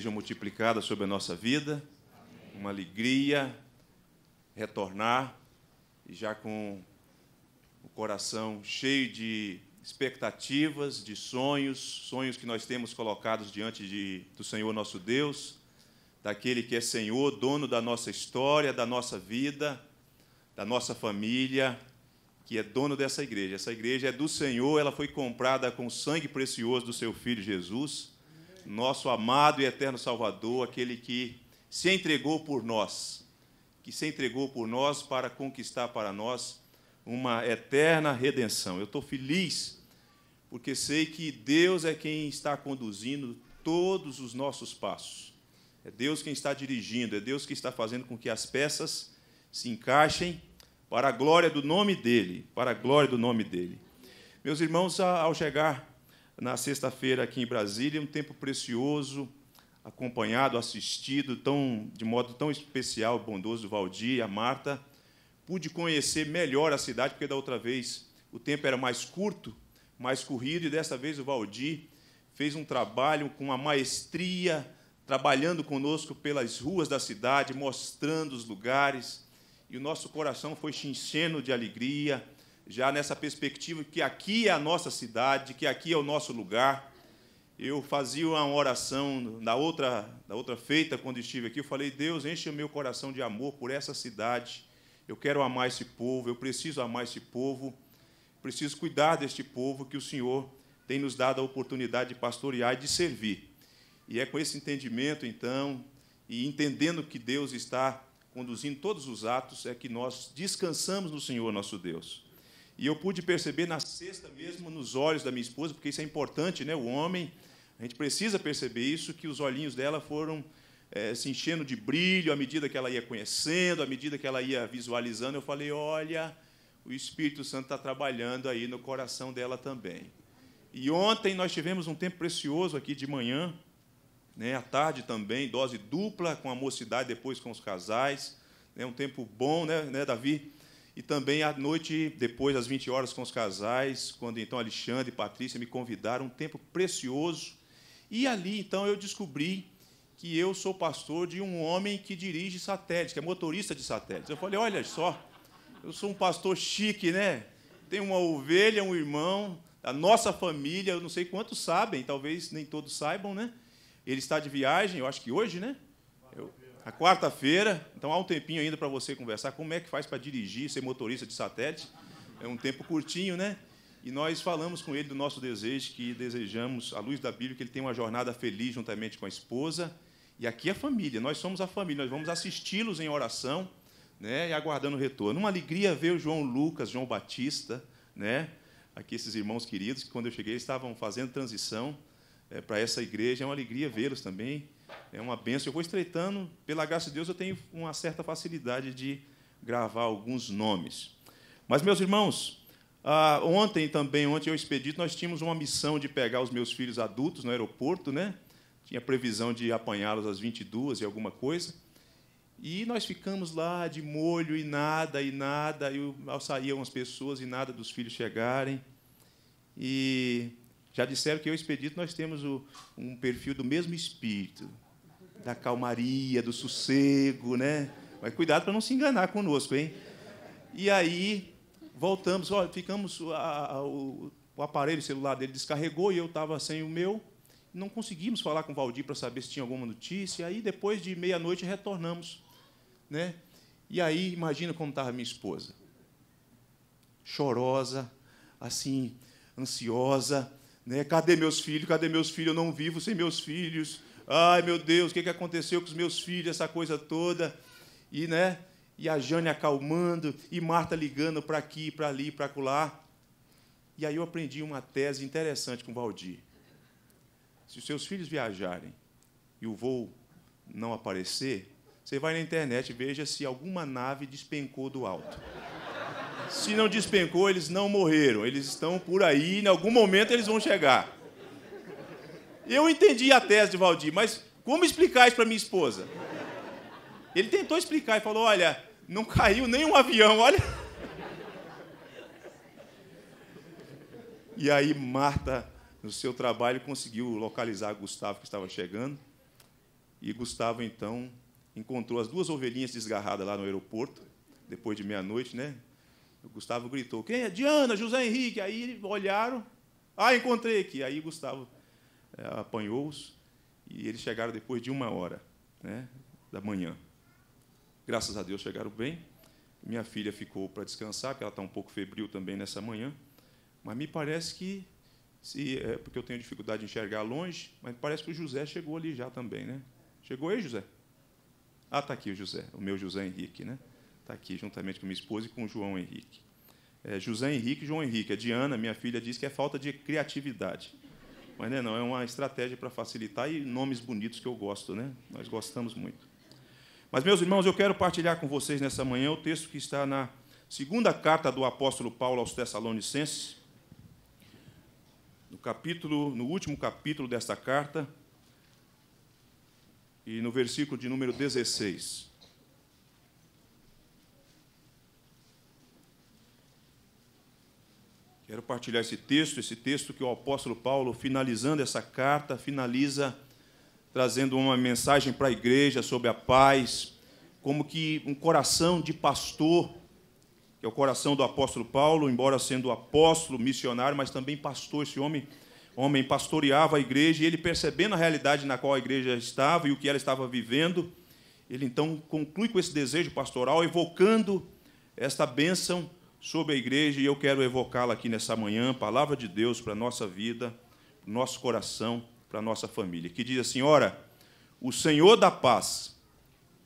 seja multiplicada sobre a nossa vida. Amém. Uma alegria retornar e já com o coração cheio de expectativas, de sonhos, sonhos que nós temos colocados diante de, do Senhor nosso Deus, daquele que é Senhor, dono da nossa história, da nossa vida, da nossa família, que é dono dessa igreja. Essa igreja é do Senhor, ela foi comprada com o sangue precioso do seu filho Jesus nosso amado e eterno Salvador, aquele que se entregou por nós, que se entregou por nós para conquistar para nós uma eterna redenção. Eu estou feliz porque sei que Deus é quem está conduzindo todos os nossos passos. É Deus quem está dirigindo, é Deus que está fazendo com que as peças se encaixem para a glória do nome dele, para a glória do nome dele. Meus irmãos, ao chegar na sexta-feira aqui em Brasília, um tempo precioso, acompanhado, assistido, tão, de modo tão especial, bondoso, o Valdir e a Marta. Pude conhecer melhor a cidade, porque da outra vez o tempo era mais curto, mais corrido, e dessa vez o Valdir fez um trabalho com uma maestria, trabalhando conosco pelas ruas da cidade, mostrando os lugares, e o nosso coração foi se enchendo de alegria, já nessa perspectiva que aqui é a nossa cidade, que aqui é o nosso lugar. Eu fazia uma oração na outra, na outra feita, quando estive aqui, eu falei, Deus, enche o meu coração de amor por essa cidade. Eu quero amar esse povo, eu preciso amar esse povo, preciso cuidar deste povo que o Senhor tem nos dado a oportunidade de pastorear e de servir. E é com esse entendimento, então, e entendendo que Deus está conduzindo todos os atos, é que nós descansamos no Senhor nosso Deus. E eu pude perceber na sexta mesmo, nos olhos da minha esposa, porque isso é importante, né? O homem, a gente precisa perceber isso, que os olhinhos dela foram é, se enchendo de brilho à medida que ela ia conhecendo, à medida que ela ia visualizando. Eu falei: olha, o Espírito Santo está trabalhando aí no coração dela também. E ontem nós tivemos um tempo precioso aqui de manhã, né, à tarde também, dose dupla com a mocidade, depois com os casais. Né, um tempo bom, né, né Davi? E também à noite, depois, às 20 horas, com os casais, quando então Alexandre e Patrícia me convidaram, um tempo precioso. E ali, então, eu descobri que eu sou pastor de um homem que dirige satélites que é motorista de satélites Eu falei, olha só, eu sou um pastor chique, né? Tenho uma ovelha, um irmão, a nossa família, eu não sei quantos sabem, talvez nem todos saibam, né? Ele está de viagem, eu acho que hoje, né? A quarta-feira, então há um tempinho ainda para você conversar como é que faz para dirigir, ser motorista de satélite. É um tempo curtinho, né? E nós falamos com ele do nosso desejo, que desejamos, à luz da Bíblia, que ele tenha uma jornada feliz juntamente com a esposa. E aqui a família, nós somos a família, nós vamos assisti-los em oração né, e aguardando o retorno. Uma alegria ver o João Lucas, João Batista, né, aqui esses irmãos queridos, que quando eu cheguei estavam fazendo transição é, eh, para essa igreja. É uma alegria vê-los também é uma benção. Eu vou estreitando, pela graça de Deus, eu tenho uma certa facilidade de gravar alguns nomes. Mas, meus irmãos, ah, ontem também, ontem eu expedito, nós tínhamos uma missão de pegar os meus filhos adultos no aeroporto, né? Tinha previsão de apanhá-los às 22 e alguma coisa. E nós ficamos lá de molho e nada, e nada, e saíam as pessoas e nada dos filhos chegarem. E já disseram que eu e Expedito nós temos o, um perfil do mesmo espírito, da calmaria, do sossego, né? Mas cuidado para não se enganar conosco, hein? E aí voltamos, ó, ficamos a, a, o, o, aparelho celular dele descarregou e eu estava sem o meu. Não conseguimos falar com o Valdir para saber se tinha alguma notícia. E aí depois de meia-noite retornamos, né? E aí imagina como estava minha esposa, chorosa, assim, ansiosa né? Cadê meus filhos? Cadê meus filhos? Eu não vivo sem meus filhos. Ai, meu Deus, o que aconteceu com os meus filhos? Essa coisa toda. E, né? e a Jane acalmando, e Marta ligando para aqui, para ali, para acolá. E aí eu aprendi uma tese interessante com o Valdir. Se os seus filhos viajarem e o voo não aparecer, você vai na internet e veja se alguma nave despencou do alto. Se não despencou, eles não morreram. Eles estão por aí, e em algum momento eles vão chegar. Eu entendi a tese de Valdir, mas como explicar isso para minha esposa? Ele tentou explicar e falou: Olha, não caiu nenhum avião, olha. E aí, Marta, no seu trabalho, conseguiu localizar Gustavo, que estava chegando. E Gustavo, então, encontrou as duas ovelhinhas desgarradas lá no aeroporto, depois de meia-noite, né? O Gustavo gritou: Quem é? Diana, José Henrique. Aí olharam. Ah, encontrei aqui. Aí Gustavo é, apanhou-os e eles chegaram depois de uma hora né, da manhã. Graças a Deus chegaram bem. Minha filha ficou para descansar, porque ela está um pouco febril também nessa manhã. Mas me parece que, se, é, porque eu tenho dificuldade de enxergar longe, mas parece que o José chegou ali já também, né? Chegou aí, José? Ah, está aqui o José, o meu José Henrique, né? está aqui juntamente com minha esposa e com o João Henrique. É, José Henrique e João Henrique. A é Diana, minha filha, diz que é falta de criatividade. Mas né, não, é uma estratégia para facilitar e nomes bonitos que eu gosto, né? Nós gostamos muito. Mas, meus irmãos, eu quero partilhar com vocês nessa manhã o texto que está na segunda carta do apóstolo Paulo aos Tessalonicenses, no capítulo, no último capítulo desta carta, e no versículo de número 16. Quero partilhar esse texto, esse texto que o apóstolo Paulo, finalizando essa carta, finaliza trazendo uma mensagem para a igreja sobre a paz, como que um coração de pastor, que é o coração do apóstolo Paulo, embora sendo apóstolo, missionário, mas também pastor, esse homem, homem pastoreava a igreja e ele percebendo a realidade na qual a igreja estava e o que ela estava vivendo, ele então conclui com esse desejo pastoral, evocando esta bênção sobre a igreja e eu quero evocá-la aqui nessa manhã, palavra de Deus para a nossa vida, nosso coração, para a nossa família, que diz assim: Ora, o Senhor da paz,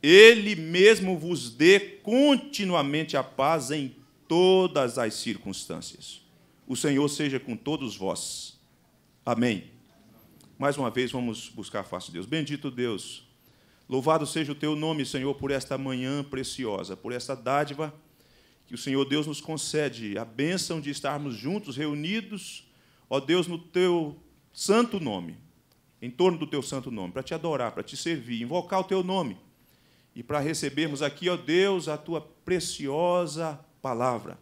Ele mesmo vos dê continuamente a paz em todas as circunstâncias. O Senhor seja com todos vós. Amém. Mais uma vez vamos buscar a face de Deus. Bendito Deus, louvado seja o teu nome, Senhor, por esta manhã preciosa, por esta dádiva que o Senhor Deus nos concede a bênção de estarmos juntos, reunidos, ó Deus, no teu santo nome, em torno do teu santo nome, para te adorar, para te servir, invocar o teu nome e para recebermos aqui, ó Deus, a tua preciosa palavra.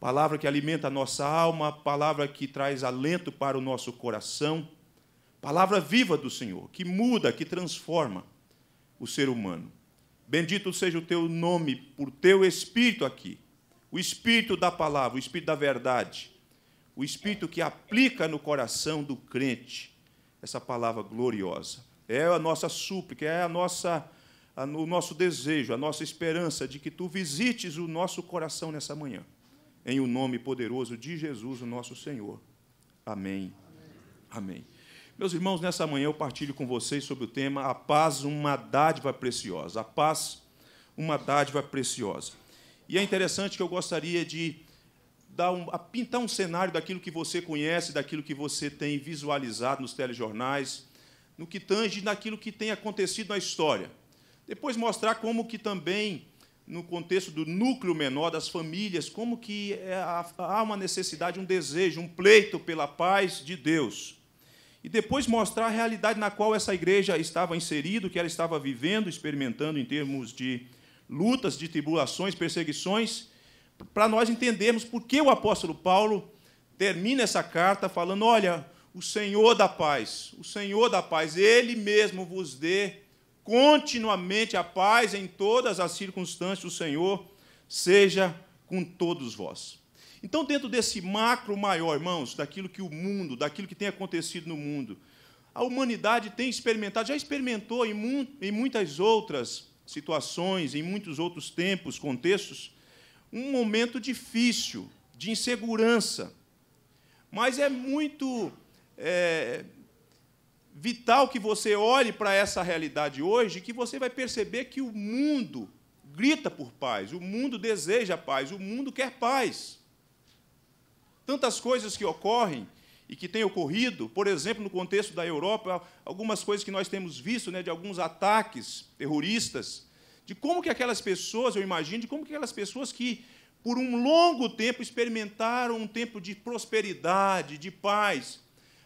Palavra que alimenta a nossa alma, palavra que traz alento para o nosso coração, palavra viva do Senhor, que muda, que transforma o ser humano. Bendito seja o teu nome por teu espírito aqui. O espírito da palavra, o espírito da verdade, o espírito que aplica no coração do crente essa palavra gloriosa. É a nossa súplica, é a nossa a, o nosso desejo, a nossa esperança de que tu visites o nosso coração nessa manhã. Em o um nome poderoso de Jesus, o nosso Senhor. Amém. Amém. Amém. Meus irmãos, nessa manhã eu partilho com vocês sobre o tema A Paz, uma dádiva preciosa. A paz, uma dádiva preciosa. E é interessante que eu gostaria de dar um, pintar um cenário daquilo que você conhece, daquilo que você tem visualizado nos telejornais, no que tange naquilo que tem acontecido na história. Depois mostrar como que também no contexto do núcleo menor das famílias, como que é há uma necessidade, um desejo, um pleito pela paz de Deus e depois mostrar a realidade na qual essa igreja estava inserida, que ela estava vivendo, experimentando em termos de lutas, de tribulações, perseguições, para nós entendermos por que o apóstolo Paulo termina essa carta falando: Olha, o Senhor da paz, o Senhor da paz, Ele mesmo vos dê continuamente a paz em todas as circunstâncias, o Senhor seja com todos vós. Então, dentro desse macro maior, irmãos, daquilo que o mundo, daquilo que tem acontecido no mundo, a humanidade tem experimentado, já experimentou em, mu em muitas outras situações, em muitos outros tempos, contextos, um momento difícil, de insegurança. Mas é muito é, vital que você olhe para essa realidade hoje, que você vai perceber que o mundo grita por paz, o mundo deseja paz, o mundo quer paz tantas coisas que ocorrem e que têm ocorrido, por exemplo, no contexto da Europa, algumas coisas que nós temos visto, né, de alguns ataques terroristas, de como que aquelas pessoas, eu imagino, de como que aquelas pessoas que por um longo tempo experimentaram um tempo de prosperidade, de paz,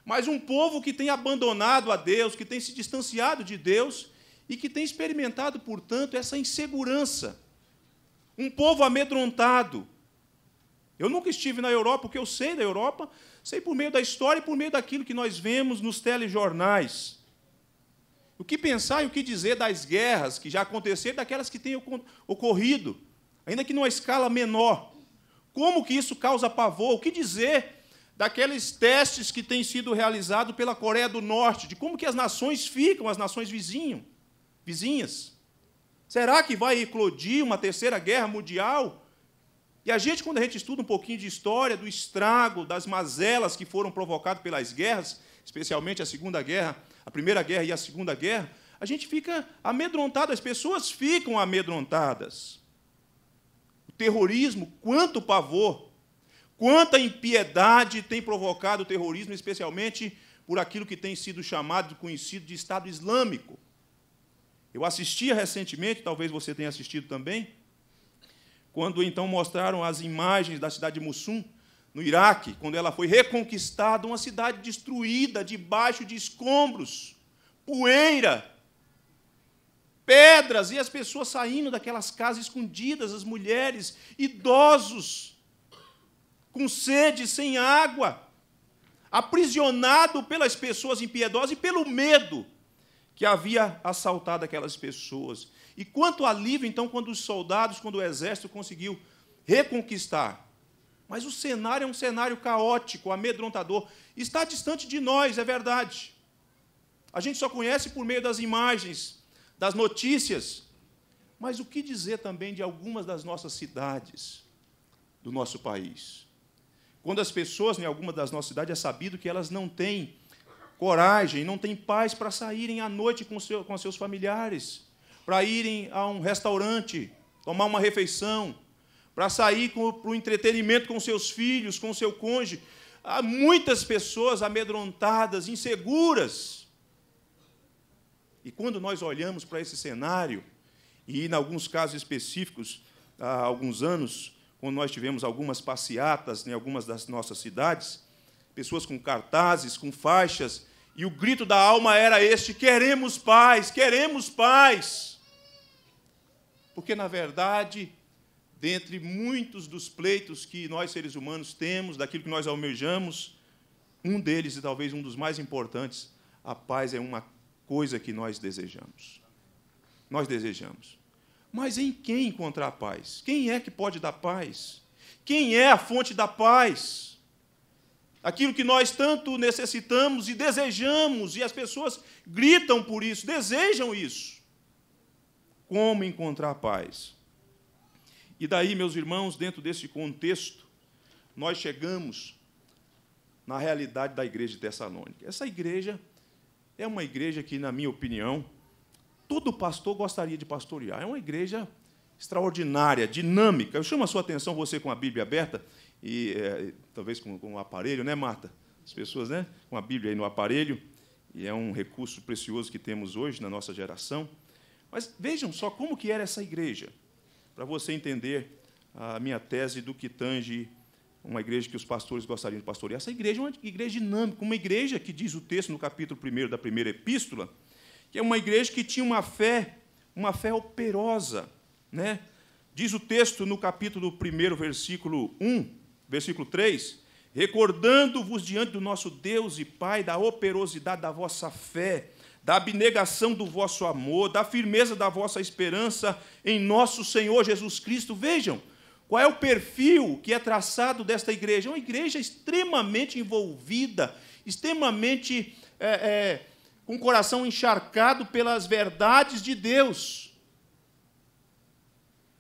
mas um povo que tem abandonado a Deus, que tem se distanciado de Deus e que tem experimentado, portanto, essa insegurança. Um povo amedrontado, eu nunca estive na Europa, o que eu sei da Europa, sei por meio da história e por meio daquilo que nós vemos nos telejornais. O que pensar e o que dizer das guerras que já aconteceram, daquelas que têm ocorrido, ainda que numa escala menor. Como que isso causa pavor? O que dizer daqueles testes que têm sido realizados pela Coreia do Norte, de como que as nações ficam, as nações vizinhas? Será que vai eclodir uma terceira guerra mundial? E a gente, quando a gente estuda um pouquinho de história do estrago, das mazelas que foram provocadas pelas guerras, especialmente a Segunda Guerra, a Primeira Guerra e a Segunda Guerra, a gente fica amedrontado, as pessoas ficam amedrontadas. O terrorismo, quanto pavor, quanta impiedade tem provocado o terrorismo, especialmente por aquilo que tem sido chamado, conhecido de Estado Islâmico. Eu assistia recentemente, talvez você tenha assistido também, quando então mostraram as imagens da cidade de Mussum, no Iraque, quando ela foi reconquistada, uma cidade destruída, debaixo de escombros, poeira, pedras, e as pessoas saindo daquelas casas escondidas, as mulheres, idosos, com sede, sem água, aprisionado pelas pessoas impiedosas e pelo medo que havia assaltado aquelas pessoas. E quanto a então, quando os soldados, quando o exército conseguiu reconquistar. Mas o cenário é um cenário caótico, amedrontador. Está distante de nós, é verdade. A gente só conhece por meio das imagens, das notícias. Mas o que dizer também de algumas das nossas cidades, do nosso país? Quando as pessoas em alguma das nossas cidades é sabido que elas não têm coragem, não têm paz para saírem à noite com, com seus familiares para irem a um restaurante, tomar uma refeição, para sair para o entretenimento com seus filhos, com seu cônjuge. Há muitas pessoas amedrontadas, inseguras. E quando nós olhamos para esse cenário, e em alguns casos específicos, há alguns anos, quando nós tivemos algumas passeatas em algumas das nossas cidades, pessoas com cartazes, com faixas, e o grito da alma era este: queremos paz, queremos paz. Porque, na verdade, dentre muitos dos pleitos que nós, seres humanos, temos, daquilo que nós almejamos, um deles, e talvez um dos mais importantes, a paz é uma coisa que nós desejamos. Nós desejamos. Mas em quem encontrar a paz? Quem é que pode dar paz? Quem é a fonte da paz? Aquilo que nós tanto necessitamos e desejamos, e as pessoas gritam por isso, desejam isso como encontrar paz. E daí, meus irmãos, dentro desse contexto, nós chegamos na realidade da igreja de Tessalônica. Essa igreja é uma igreja que, na minha opinião, todo pastor gostaria de pastorear. É uma igreja extraordinária, dinâmica. Eu chamo a sua atenção, você com a Bíblia aberta, e é, talvez com, com o aparelho, né, Marta? As pessoas, né? Com a Bíblia aí no aparelho, e é um recurso precioso que temos hoje na nossa geração. Mas vejam só como que era essa igreja, para você entender a minha tese do que tange uma igreja que os pastores gostariam de pastorear. Essa igreja é uma igreja dinâmica, uma igreja que diz o texto no capítulo 1 da primeira epístola, que é uma igreja que tinha uma fé, uma fé operosa. Né? Diz o texto no capítulo 1, versículo 1, versículo 3, recordando-vos diante do nosso Deus e Pai da operosidade da vossa fé da abnegação do vosso amor, da firmeza da vossa esperança em nosso Senhor Jesus Cristo. Vejam qual é o perfil que é traçado desta igreja. É uma igreja extremamente envolvida, extremamente é, é, com o coração encharcado pelas verdades de Deus.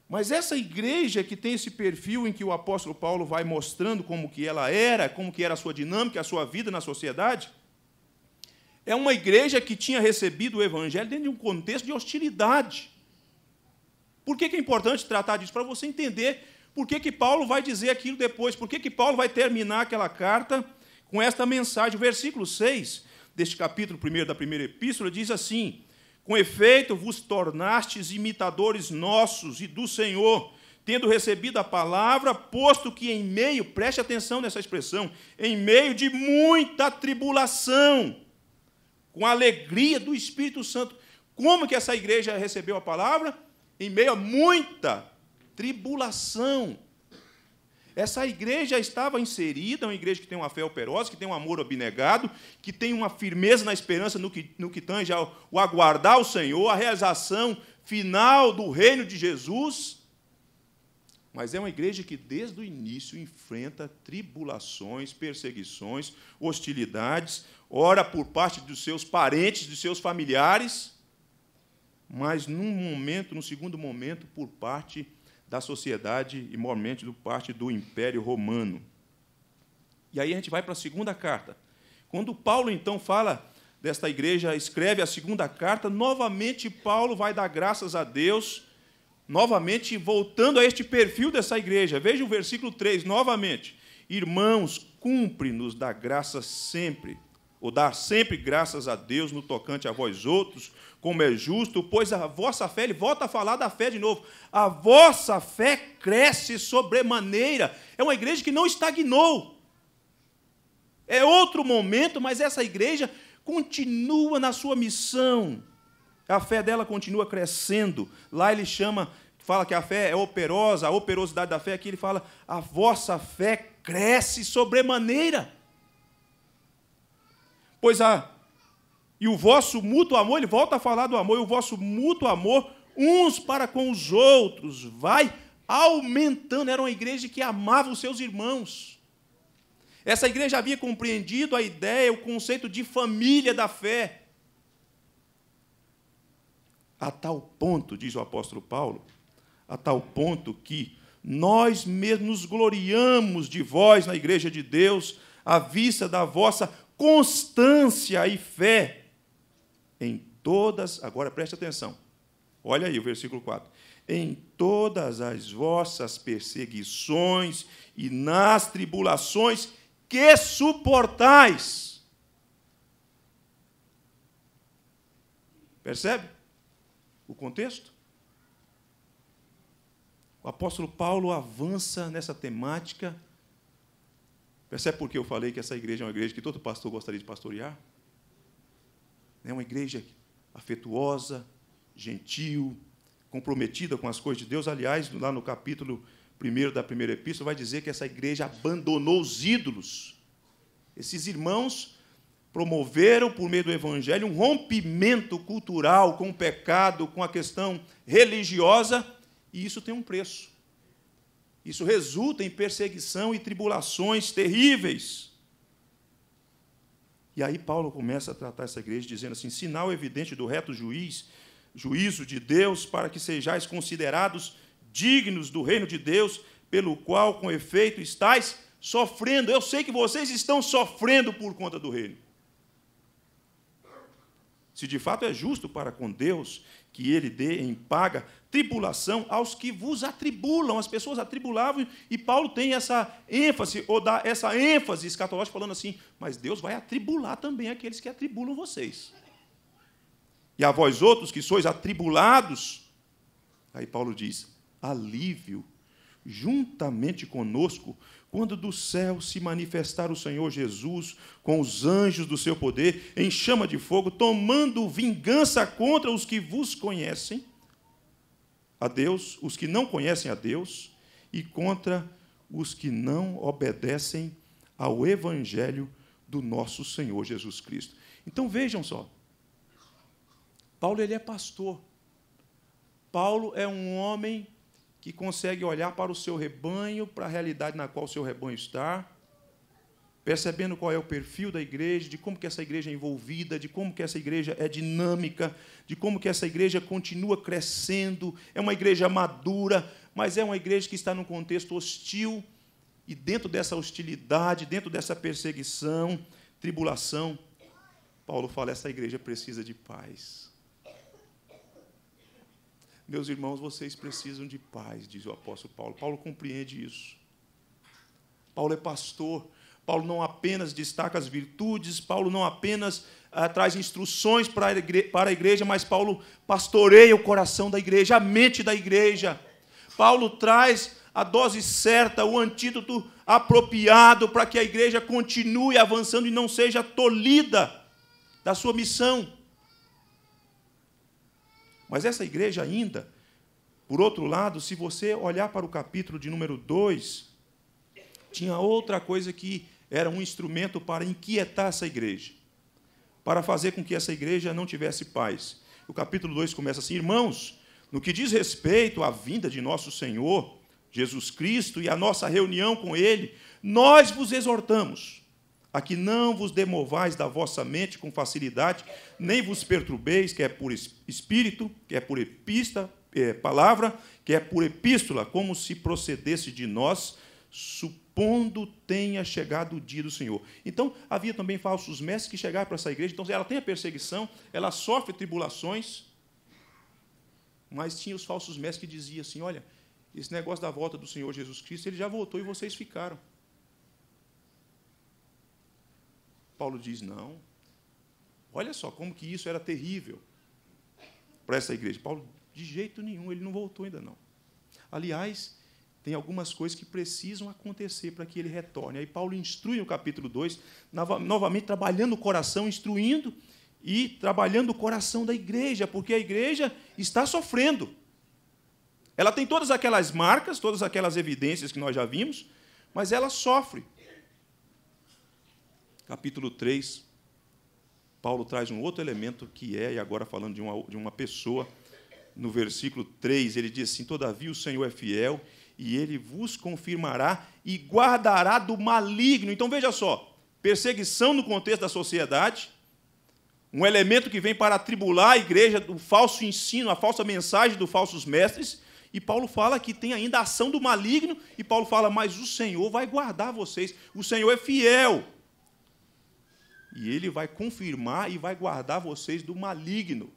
Mas essa igreja que tem esse perfil em que o apóstolo Paulo vai mostrando como que ela era, como que era a sua dinâmica, a sua vida na sociedade, é uma igreja que tinha recebido o evangelho dentro de um contexto de hostilidade. Por que, que é importante tratar disso? Para você entender por que, que Paulo vai dizer aquilo depois, por que, que Paulo vai terminar aquela carta com esta mensagem. O versículo 6 deste capítulo 1 da primeira epístola diz assim: Com efeito vos tornastes imitadores nossos e do Senhor, tendo recebido a palavra, posto que em meio, preste atenção nessa expressão, em meio de muita tribulação, com a alegria do Espírito Santo. Como que essa igreja recebeu a palavra? Em meio a muita tribulação. Essa igreja estava inserida, uma igreja que tem uma fé operosa, que tem um amor abnegado, que tem uma firmeza na esperança no que, no que tange ao, o aguardar o Senhor, a realização final do reino de Jesus. Mas é uma igreja que, desde o início, enfrenta tribulações, perseguições, hostilidades, ora por parte dos seus parentes, dos seus familiares, mas, num momento, no segundo momento, por parte da sociedade e, mormente, por parte do Império Romano. E aí a gente vai para a segunda carta. Quando Paulo, então, fala desta igreja, escreve a segunda carta, novamente Paulo vai dar graças a Deus novamente voltando a este perfil dessa igreja. Veja o versículo 3 novamente. Irmãos, cumpre-nos da graça sempre, ou dar sempre graças a Deus no tocante a vós outros, como é justo, pois a vossa fé, ele volta a falar da fé de novo, a vossa fé cresce sobremaneira. É uma igreja que não estagnou. É outro momento, mas essa igreja continua na sua missão a fé dela continua crescendo. Lá ele chama, fala que a fé é operosa, a operosidade da fé. Aqui ele fala, a vossa fé cresce sobremaneira. Pois a. E o vosso mútuo amor, ele volta a falar do amor, e o vosso mútuo amor uns para com os outros, vai aumentando. Era uma igreja que amava os seus irmãos. Essa igreja havia compreendido a ideia, o conceito de família da fé a tal ponto, diz o apóstolo Paulo, a tal ponto que nós mesmos nos gloriamos de vós na igreja de Deus, à vista da vossa constância e fé em todas, agora preste atenção. Olha aí o versículo 4. Em todas as vossas perseguições e nas tribulações que suportais. Percebe? o contexto? O apóstolo Paulo avança nessa temática. Percebe por que eu falei que essa igreja é uma igreja que todo pastor gostaria de pastorear? É uma igreja afetuosa, gentil, comprometida com as coisas de Deus. Aliás, lá no capítulo 1 da primeira epístola, vai dizer que essa igreja abandonou os ídolos. Esses irmãos promoveram, por meio do Evangelho, um rompimento cultural com o pecado, com a questão religiosa, e isso tem um preço. Isso resulta em perseguição e tribulações terríveis. E aí Paulo começa a tratar essa igreja dizendo assim: sinal evidente do reto juiz, juízo de Deus, para que sejais considerados dignos do reino de Deus, pelo qual com efeito estais sofrendo. Eu sei que vocês estão sofrendo por conta do reino se de fato é justo para com Deus que ele dê em paga tribulação aos que vos atribulam. As pessoas atribulavam e Paulo tem essa ênfase, ou dá essa ênfase escatológica, falando assim: mas Deus vai atribular também aqueles que atribulam vocês. E a vós outros que sois atribulados, aí Paulo diz: alívio, juntamente conosco, quando do céu se manifestar o Senhor Jesus com os anjos do seu poder, em chama de fogo, tomando vingança contra os que vos conhecem, a Deus, os que não conhecem a Deus, e contra os que não obedecem ao evangelho do nosso Senhor Jesus Cristo. Então vejam só. Paulo ele é pastor. Paulo é um homem que consegue olhar para o seu rebanho, para a realidade na qual o seu rebanho está, percebendo qual é o perfil da igreja, de como que essa igreja é envolvida, de como que essa igreja é dinâmica, de como que essa igreja continua crescendo, é uma igreja madura, mas é uma igreja que está num contexto hostil, e dentro dessa hostilidade, dentro dessa perseguição, tribulação, Paulo fala: essa igreja precisa de paz. Meus irmãos, vocês precisam de paz, diz o apóstolo Paulo. Paulo compreende isso. Paulo é pastor. Paulo não apenas destaca as virtudes, Paulo não apenas ah, traz instruções para a, igreja, para a igreja, mas Paulo pastoreia o coração da igreja, a mente da igreja. Paulo traz a dose certa, o antídoto apropriado para que a igreja continue avançando e não seja tolhida da sua missão. Mas essa igreja ainda, por outro lado, se você olhar para o capítulo de número 2, tinha outra coisa que era um instrumento para inquietar essa igreja, para fazer com que essa igreja não tivesse paz. O capítulo 2 começa assim: Irmãos, no que diz respeito à vinda de nosso Senhor Jesus Cristo e à nossa reunião com Ele, nós vos exortamos a que não vos demovais da vossa mente com facilidade, nem vos perturbeis, que é por espírito, que é por epista, é, palavra, que é por epístola, como se procedesse de nós, supondo tenha chegado o dia do Senhor. Então, havia também falsos mestres que chegaram para essa igreja, então ela tem a perseguição, ela sofre tribulações, mas tinha os falsos mestres que diziam assim: olha, esse negócio da volta do Senhor Jesus Cristo, ele já voltou e vocês ficaram. Paulo diz: não. Olha só como que isso era terrível para essa igreja. Paulo, de jeito nenhum, ele não voltou ainda não. Aliás, tem algumas coisas que precisam acontecer para que ele retorne. Aí Paulo instrui no capítulo 2, novamente trabalhando o coração, instruindo e trabalhando o coração da igreja, porque a igreja está sofrendo. Ela tem todas aquelas marcas, todas aquelas evidências que nós já vimos, mas ela sofre capítulo 3, Paulo traz um outro elemento que é, e agora falando de uma, de uma pessoa, no versículo 3, ele diz assim: Todavia o Senhor é fiel e ele vos confirmará e guardará do maligno. Então veja só: perseguição no contexto da sociedade, um elemento que vem para atribular a igreja do falso ensino, a falsa mensagem dos falsos mestres. E Paulo fala que tem ainda a ação do maligno, e Paulo fala, mas o Senhor vai guardar vocês, o Senhor é fiel. E ele vai confirmar e vai guardar vocês do maligno.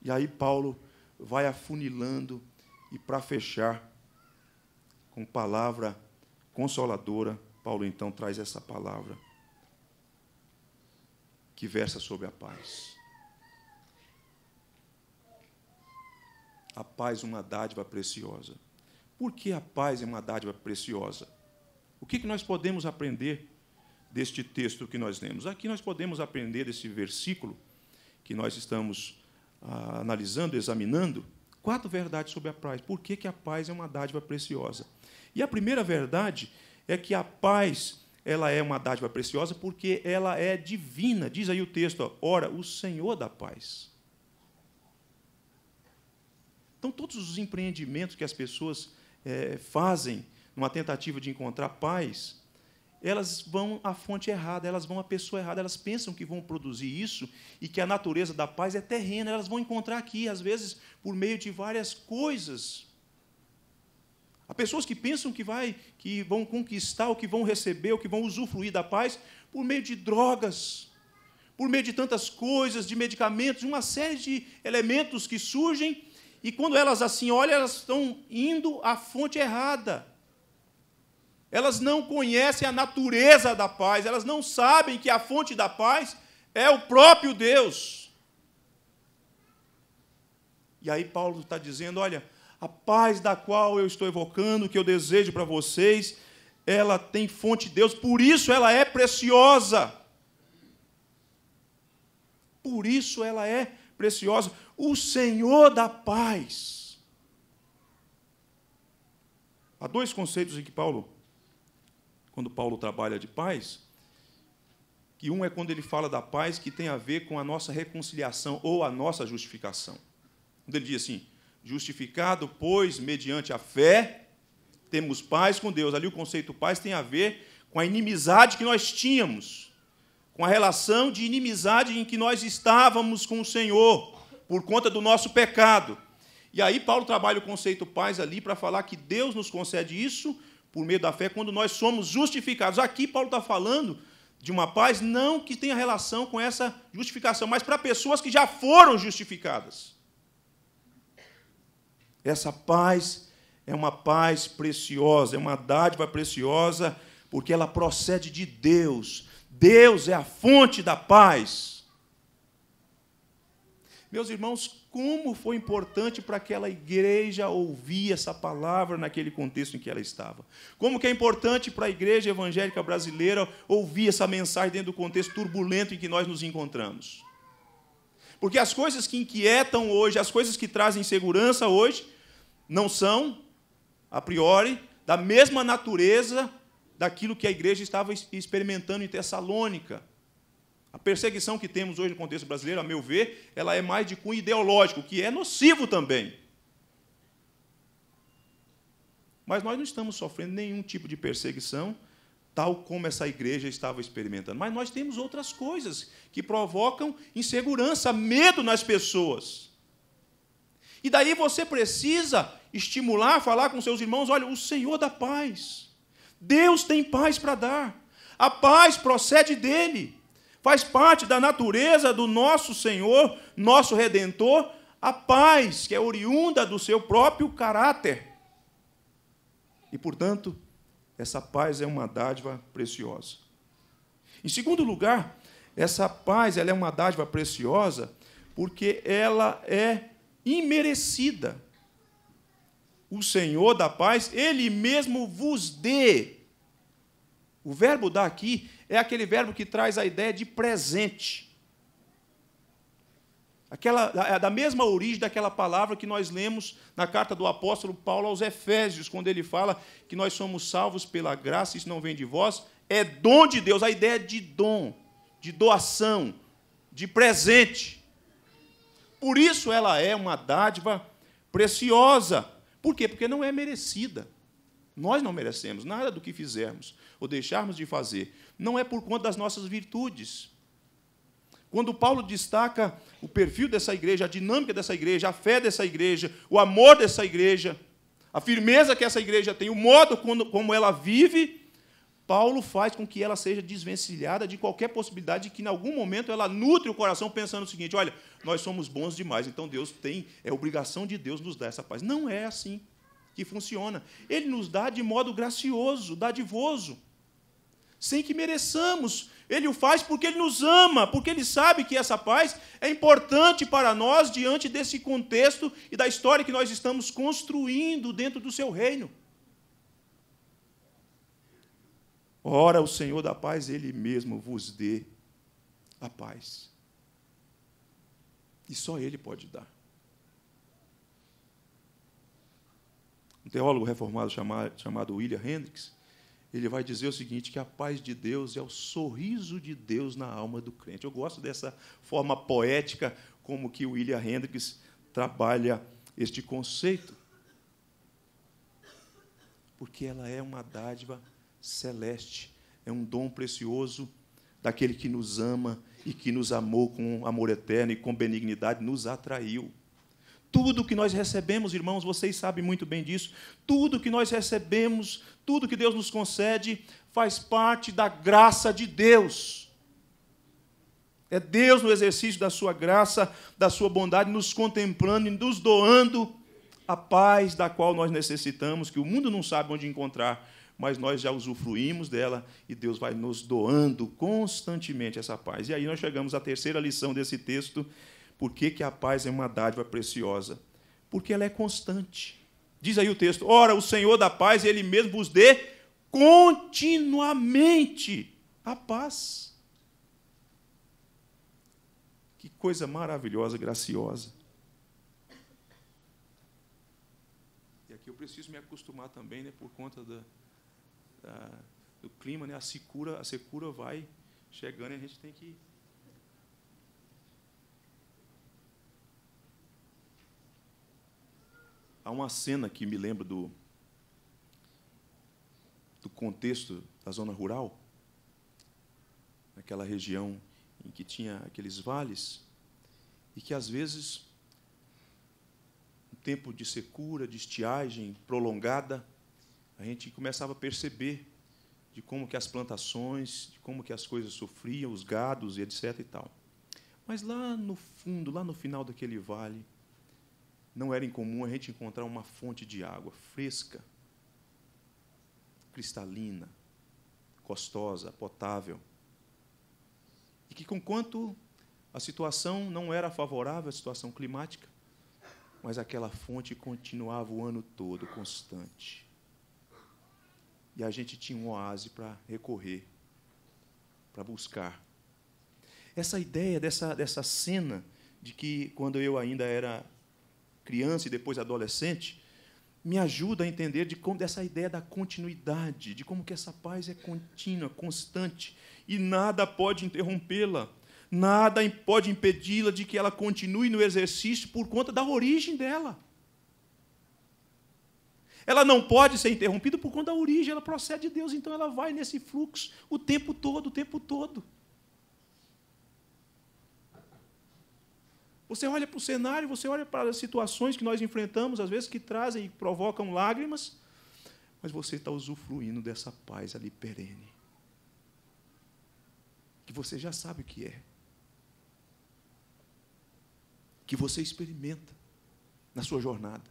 E aí Paulo vai afunilando e para fechar com palavra consoladora, Paulo então traz essa palavra que versa sobre a paz. A paz é uma dádiva preciosa. Por que a paz é uma dádiva preciosa? O que nós podemos aprender deste texto que nós lemos. Aqui nós podemos aprender desse versículo que nós estamos ah, analisando, examinando, quatro verdades sobre a paz. Por que, que a paz é uma dádiva preciosa? E a primeira verdade é que a paz ela é uma dádiva preciosa porque ela é divina. Diz aí o texto, ó, ora, o Senhor da paz. Então, todos os empreendimentos que as pessoas é, fazem numa tentativa de encontrar paz, elas vão à fonte errada, elas vão à pessoa errada, elas pensam que vão produzir isso e que a natureza da paz é terrena, elas vão encontrar aqui, às vezes, por meio de várias coisas. Há pessoas que pensam que, vai, que vão conquistar, ou que vão receber, ou que vão usufruir da paz por meio de drogas, por meio de tantas coisas, de medicamentos, uma série de elementos que surgem, e quando elas assim olham, elas estão indo à fonte errada. Elas não conhecem a natureza da paz, elas não sabem que a fonte da paz é o próprio Deus. E aí Paulo está dizendo: olha, a paz da qual eu estou evocando, que eu desejo para vocês, ela tem fonte de Deus, por isso ela é preciosa. Por isso ela é preciosa. O Senhor da paz. Há dois conceitos em que Paulo quando Paulo trabalha de paz, que um é quando ele fala da paz que tem a ver com a nossa reconciliação ou a nossa justificação. Quando ele diz assim: justificado, pois, mediante a fé, temos paz com Deus. Ali o conceito paz tem a ver com a inimizade que nós tínhamos, com a relação de inimizade em que nós estávamos com o Senhor, por conta do nosso pecado. E aí Paulo trabalha o conceito paz ali para falar que Deus nos concede isso por meio da fé quando nós somos justificados. Aqui Paulo está falando de uma paz não que tenha relação com essa justificação, mas para pessoas que já foram justificadas. Essa paz é uma paz preciosa, é uma dádiva preciosa, porque ela procede de Deus. Deus é a fonte da paz. Meus irmãos, como foi importante para aquela igreja ouvir essa palavra naquele contexto em que ela estava. Como que é importante para a igreja evangélica brasileira ouvir essa mensagem dentro do contexto turbulento em que nós nos encontramos. Porque as coisas que inquietam hoje, as coisas que trazem segurança hoje, não são, a priori, da mesma natureza daquilo que a igreja estava experimentando em Tessalônica. A perseguição que temos hoje no contexto brasileiro, a meu ver, ela é mais de cunho ideológico, que é nocivo também. Mas nós não estamos sofrendo nenhum tipo de perseguição, tal como essa igreja estava experimentando. Mas nós temos outras coisas que provocam insegurança, medo nas pessoas. E daí você precisa estimular, falar com seus irmãos: olha, o Senhor da paz. Deus tem paz para dar. A paz procede dele. Faz parte da natureza do nosso Senhor, nosso Redentor, a paz que é oriunda do seu próprio caráter. E, portanto, essa paz é uma dádiva preciosa. Em segundo lugar, essa paz ela é uma dádiva preciosa porque ela é imerecida. O Senhor da paz, Ele mesmo vos dê o verbo dar aqui é aquele verbo que traz a ideia de presente. Aquela, é da mesma origem daquela palavra que nós lemos na carta do apóstolo Paulo aos Efésios, quando ele fala que nós somos salvos pela graça, isso não vem de vós, é dom de Deus, a ideia de dom, de doação, de presente. Por isso ela é uma dádiva preciosa. Por quê? Porque não é merecida. Nós não merecemos nada do que fizermos ou deixarmos de fazer. Não é por conta das nossas virtudes. Quando Paulo destaca o perfil dessa igreja, a dinâmica dessa igreja, a fé dessa igreja, o amor dessa igreja, a firmeza que essa igreja tem, o modo como ela vive, Paulo faz com que ela seja desvencilhada de qualquer possibilidade de que, em algum momento, ela nutre o coração pensando o seguinte: olha, nós somos bons demais, então Deus tem, é obrigação de Deus nos dar essa paz. Não é assim que funciona. Ele nos dá de modo gracioso, dadivoso, sem que mereçamos. Ele o faz porque ele nos ama, porque ele sabe que essa paz é importante para nós diante desse contexto e da história que nós estamos construindo dentro do seu reino. Ora, o Senhor da paz, Ele mesmo vos dê a paz. E só Ele pode dar. um teólogo reformado chamado, William Hendricks, ele vai dizer o seguinte, que a paz de Deus é o sorriso de Deus na alma do crente. Eu gosto dessa forma poética como que o William Hendricks trabalha este conceito, porque ela é uma dádiva celeste, é um dom precioso daquele que nos ama e que nos amou com amor eterno e com benignidade, nos atraiu. Tudo que nós recebemos, irmãos, vocês sabem muito bem disso, tudo que nós recebemos, tudo que Deus nos concede, faz parte da graça de Deus. É Deus, no exercício da sua graça, da sua bondade, nos contemplando e nos doando a paz da qual nós necessitamos, que o mundo não sabe onde encontrar, mas nós já usufruímos dela e Deus vai nos doando constantemente essa paz. E aí nós chegamos à terceira lição desse texto, por que, que a paz é uma dádiva preciosa? Porque ela é constante. Diz aí o texto: Ora, o Senhor da paz, ele mesmo vos dê continuamente a paz. Que coisa maravilhosa, graciosa. E aqui eu preciso me acostumar também, né, por conta da, da, do clima, né, a secura, a secura vai chegando e a gente tem que há uma cena que me lembra do, do contexto da zona rural, naquela região em que tinha aqueles vales, e que às vezes um tempo de secura, de estiagem prolongada, a gente começava a perceber de como que as plantações, de como que as coisas sofriam, os gados e etc e tal. Mas lá no fundo, lá no final daquele vale, não era incomum a gente encontrar uma fonte de água fresca, cristalina, gostosa, potável. E que, conquanto a situação não era favorável, a situação climática, mas aquela fonte continuava o ano todo, constante. E a gente tinha um oásis para recorrer, para buscar. Essa ideia dessa, dessa cena de que, quando eu ainda era criança e depois adolescente, me ajuda a entender de como dessa ideia da continuidade, de como que essa paz é contínua, constante e nada pode interrompê-la, nada pode impedi-la de que ela continue no exercício por conta da origem dela. Ela não pode ser interrompida por conta da origem, ela procede de Deus, então ela vai nesse fluxo o tempo todo, o tempo todo. Você olha para o cenário, você olha para as situações que nós enfrentamos, às vezes que trazem e provocam lágrimas, mas você está usufruindo dessa paz ali perene. Que você já sabe o que é. Que você experimenta na sua jornada.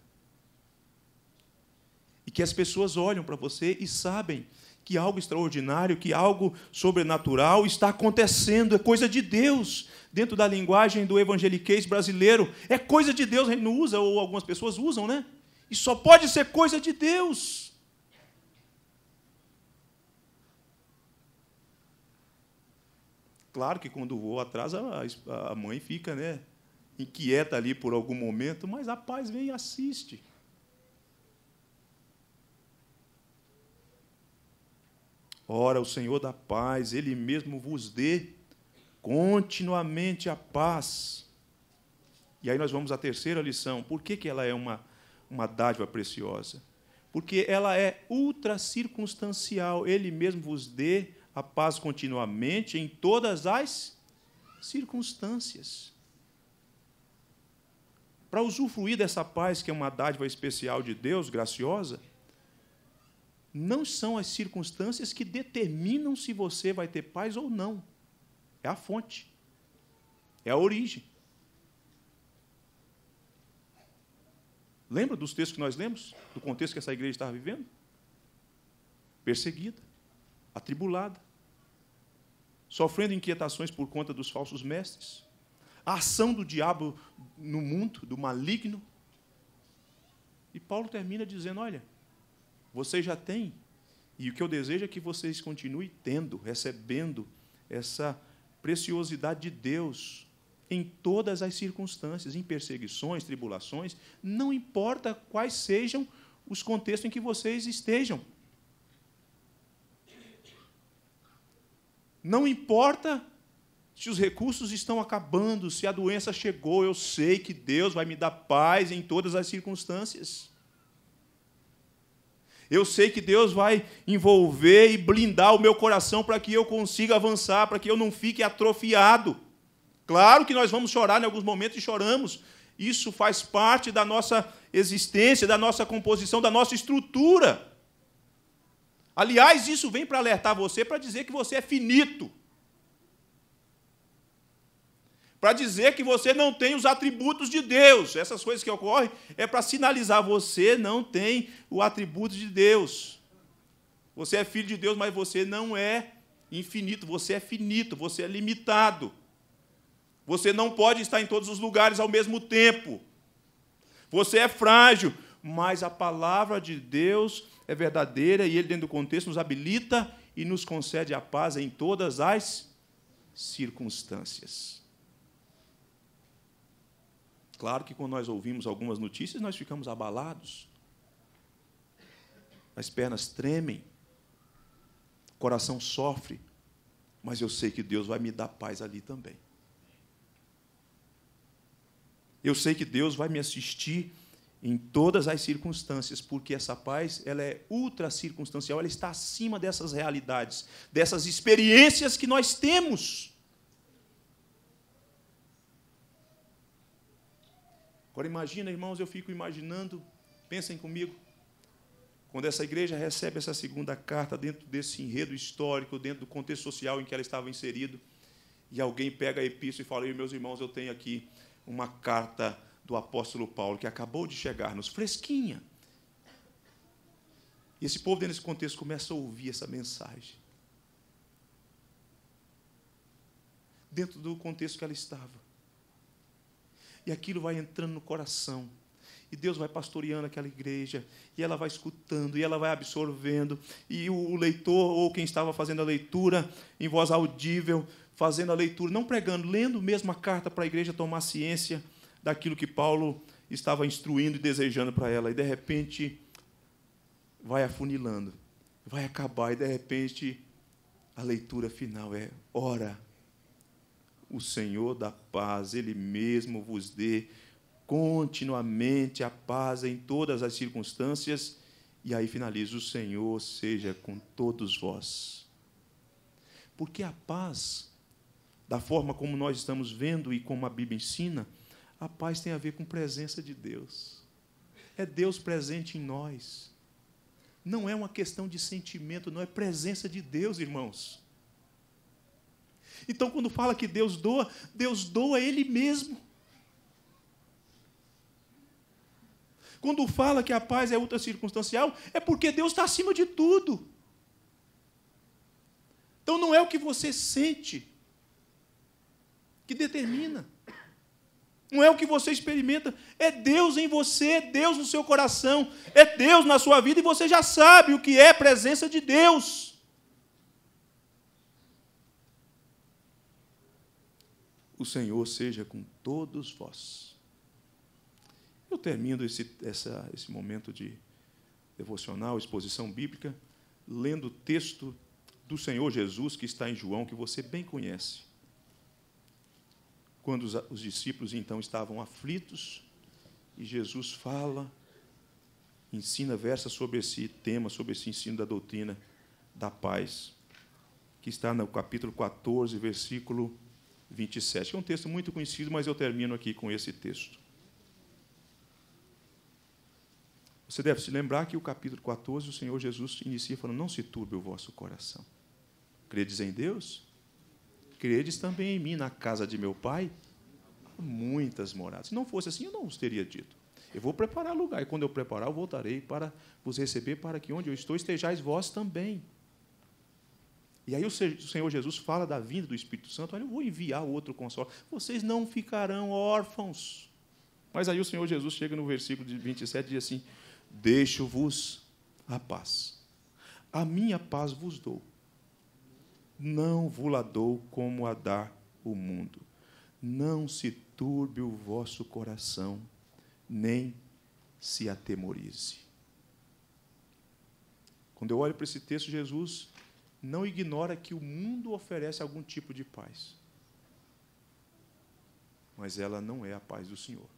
E que as pessoas olham para você e sabem que algo extraordinário, que algo sobrenatural está acontecendo, é coisa de Deus. Dentro da linguagem do evangeliquez brasileiro, é coisa de Deus, a gente não usa, ou algumas pessoas usam, né? E só pode ser coisa de Deus. Claro que quando voa atrás a mãe fica né, inquieta ali por algum momento, mas a paz vem e assiste. Ora, o Senhor da paz, Ele mesmo vos dê continuamente a paz. E aí nós vamos à terceira lição. Por que, que ela é uma, uma dádiva preciosa? Porque ela é ultra circunstancial. Ele mesmo vos dê a paz continuamente em todas as circunstâncias. Para usufruir dessa paz, que é uma dádiva especial de Deus, graciosa, não são as circunstâncias que determinam se você vai ter paz ou não. É a fonte. É a origem. Lembra dos textos que nós lemos? Do contexto que essa igreja estava vivendo? Perseguida, atribulada, sofrendo inquietações por conta dos falsos mestres, a ação do diabo no mundo, do maligno. E Paulo termina dizendo: olha, vocês já têm. E o que eu desejo é que vocês continuem tendo, recebendo essa preciosidade de Deus em todas as circunstâncias, em perseguições, tribulações, não importa quais sejam os contextos em que vocês estejam. Não importa se os recursos estão acabando, se a doença chegou, eu sei que Deus vai me dar paz em todas as circunstâncias. Eu sei que Deus vai envolver e blindar o meu coração para que eu consiga avançar, para que eu não fique atrofiado. Claro que nós vamos chorar em alguns momentos e choramos. Isso faz parte da nossa existência, da nossa composição, da nossa estrutura. Aliás, isso vem para alertar você, para dizer que você é finito para dizer que você não tem os atributos de Deus. Essas coisas que ocorrem é para sinalizar você não tem o atributo de Deus. Você é filho de Deus, mas você não é infinito, você é finito, você é limitado. Você não pode estar em todos os lugares ao mesmo tempo. Você é frágil, mas a palavra de Deus é verdadeira e ele dentro do contexto nos habilita e nos concede a paz em todas as circunstâncias. Claro que quando nós ouvimos algumas notícias, nós ficamos abalados. As pernas tremem, o coração sofre, mas eu sei que Deus vai me dar paz ali também. Eu sei que Deus vai me assistir em todas as circunstâncias, porque essa paz ela é ultra circunstancial, ela está acima dessas realidades, dessas experiências que nós temos. Agora imagina, irmãos, eu fico imaginando, pensem comigo, quando essa igreja recebe essa segunda carta dentro desse enredo histórico, dentro do contexto social em que ela estava inserida, e alguém pega a epístola e fala: e, "Meus irmãos, eu tenho aqui uma carta do apóstolo Paulo que acabou de chegar-nos, fresquinha". E esse povo dentro desse contexto começa a ouvir essa mensagem. Dentro do contexto que ela estava. E aquilo vai entrando no coração. E Deus vai pastoreando aquela igreja, e ela vai escutando, e ela vai absorvendo, e o leitor ou quem estava fazendo a leitura em voz audível, fazendo a leitura, não pregando, lendo mesmo a carta para a igreja tomar ciência daquilo que Paulo estava instruindo e desejando para ela, e de repente vai afunilando, vai acabar, e de repente a leitura final é: ora, o Senhor da paz, Ele mesmo vos dê continuamente a paz em todas as circunstâncias. E aí finaliza: o Senhor seja com todos vós. Porque a paz, da forma como nós estamos vendo e como a Bíblia ensina, a paz tem a ver com presença de Deus. É Deus presente em nós. Não é uma questão de sentimento, não é presença de Deus, irmãos. Então, quando fala que Deus doa, Deus doa Ele mesmo. Quando fala que a paz é ultracircunstancial, é porque Deus está acima de tudo. Então, não é o que você sente que determina. Não é o que você experimenta, é Deus em você, é Deus no seu coração, é Deus na sua vida e você já sabe o que é presença de Deus. O Senhor seja com todos vós. Eu termino esse, essa, esse momento de devocional, exposição bíblica, lendo o texto do Senhor Jesus que está em João, que você bem conhece. Quando os, os discípulos então estavam aflitos, e Jesus fala, ensina, versa sobre esse tema, sobre esse ensino da doutrina da paz, que está no capítulo 14, versículo 27, que é um texto muito conhecido, mas eu termino aqui com esse texto. Você deve se lembrar que o capítulo 14, o Senhor Jesus inicia falando: Não se turbe o vosso coração. Credes em Deus? Credes também em mim, na casa de meu Pai? Há muitas moradas. Se não fosse assim, eu não os teria dito. Eu vou preparar lugar, e quando eu preparar, eu voltarei para vos receber, para que onde eu estou estejais vós também. E aí o Senhor Jesus fala da vinda do Espírito Santo: Olha, eu vou enviar outro consolo. Vocês não ficarão órfãos. Mas aí o Senhor Jesus chega no versículo de 27 e diz assim: Deixo-vos a paz. A minha paz vos dou. Não vos la dou como a dá o mundo. Não se turbe o vosso coração, nem se atemorize. Quando eu olho para esse texto, Jesus não ignora que o mundo oferece algum tipo de paz. Mas ela não é a paz do Senhor.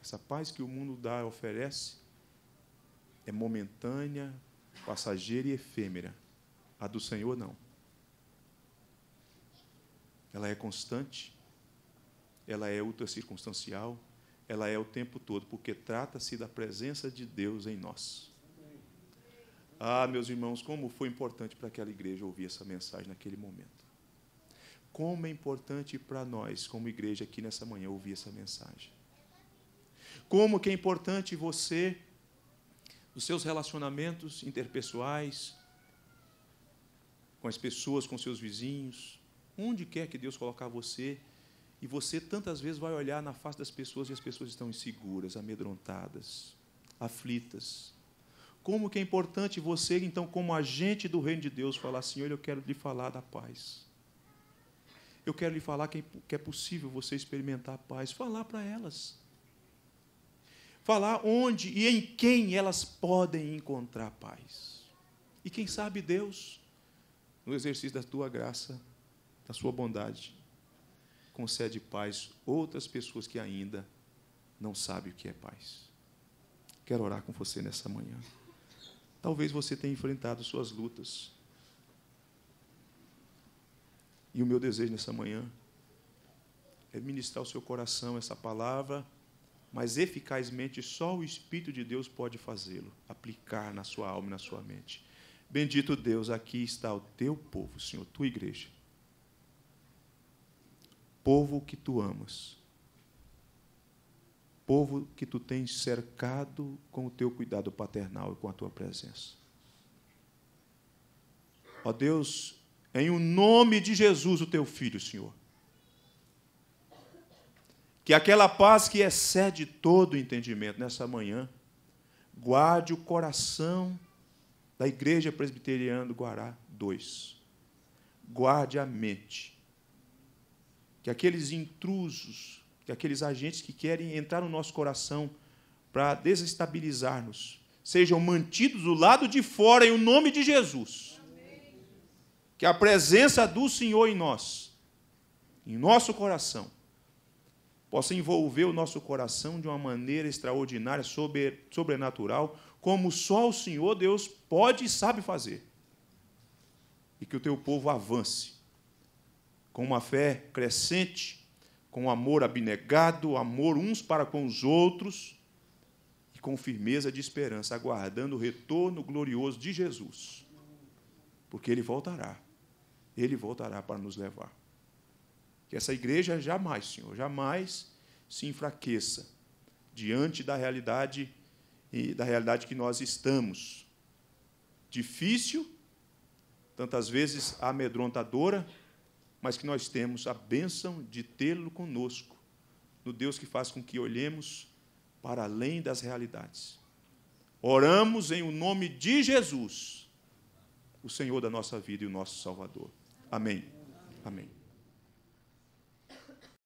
Essa paz que o mundo dá oferece é momentânea, passageira e efêmera. A do Senhor não. Ela é constante, ela é ultracircunstancial, ela é o tempo todo, porque trata-se da presença de Deus em nós. Ah, meus irmãos, como foi importante para aquela igreja ouvir essa mensagem naquele momento. Como é importante para nós, como igreja, aqui nessa manhã, ouvir essa mensagem. Como que é importante você, nos seus relacionamentos interpessoais, com as pessoas, com seus vizinhos, onde quer que Deus colocar você, e você tantas vezes vai olhar na face das pessoas e as pessoas estão inseguras, amedrontadas, aflitas, como que é importante você, então, como agente do reino de Deus, falar, Senhor, eu quero lhe falar da paz. Eu quero lhe falar é que é possível você experimentar a paz. Falar para elas. Falar onde e em quem elas podem encontrar paz. E quem sabe Deus, no exercício da tua graça, da sua bondade, concede paz outras pessoas que ainda não sabem o que é paz. Quero orar com você nessa manhã. Talvez você tenha enfrentado suas lutas. E o meu desejo nessa manhã é ministrar o seu coração essa palavra, mas eficazmente só o Espírito de Deus pode fazê-lo, aplicar na sua alma e na sua mente. Bendito Deus, aqui está o teu povo, Senhor, tua igreja. Povo que tu amas povo que tu tens cercado com o teu cuidado paternal e com a tua presença. Ó Deus, em o nome de Jesus, o teu filho, Senhor. Que aquela paz que excede todo o entendimento nessa manhã, guarde o coração da Igreja Presbiteriana do Guará 2. Guarde a mente. Que aqueles intrusos que aqueles agentes que querem entrar no nosso coração para desestabilizar-nos, sejam mantidos do lado de fora em o nome de Jesus. Amém. Que a presença do Senhor em nós, em nosso coração, possa envolver o nosso coração de uma maneira extraordinária, sobrenatural, como só o Senhor Deus pode e sabe fazer. E que o teu povo avance com uma fé crescente com amor abnegado, amor uns para com os outros, e com firmeza de esperança, aguardando o retorno glorioso de Jesus. Porque ele voltará. Ele voltará para nos levar. Que essa igreja jamais, Senhor, jamais se enfraqueça diante da realidade e da realidade que nós estamos. Difícil, tantas vezes amedrontadora, mas que nós temos a bênção de tê-lo conosco, no Deus que faz com que olhemos para além das realidades. Oramos em o nome de Jesus, o Senhor da nossa vida e o nosso Salvador. Amém. Amém.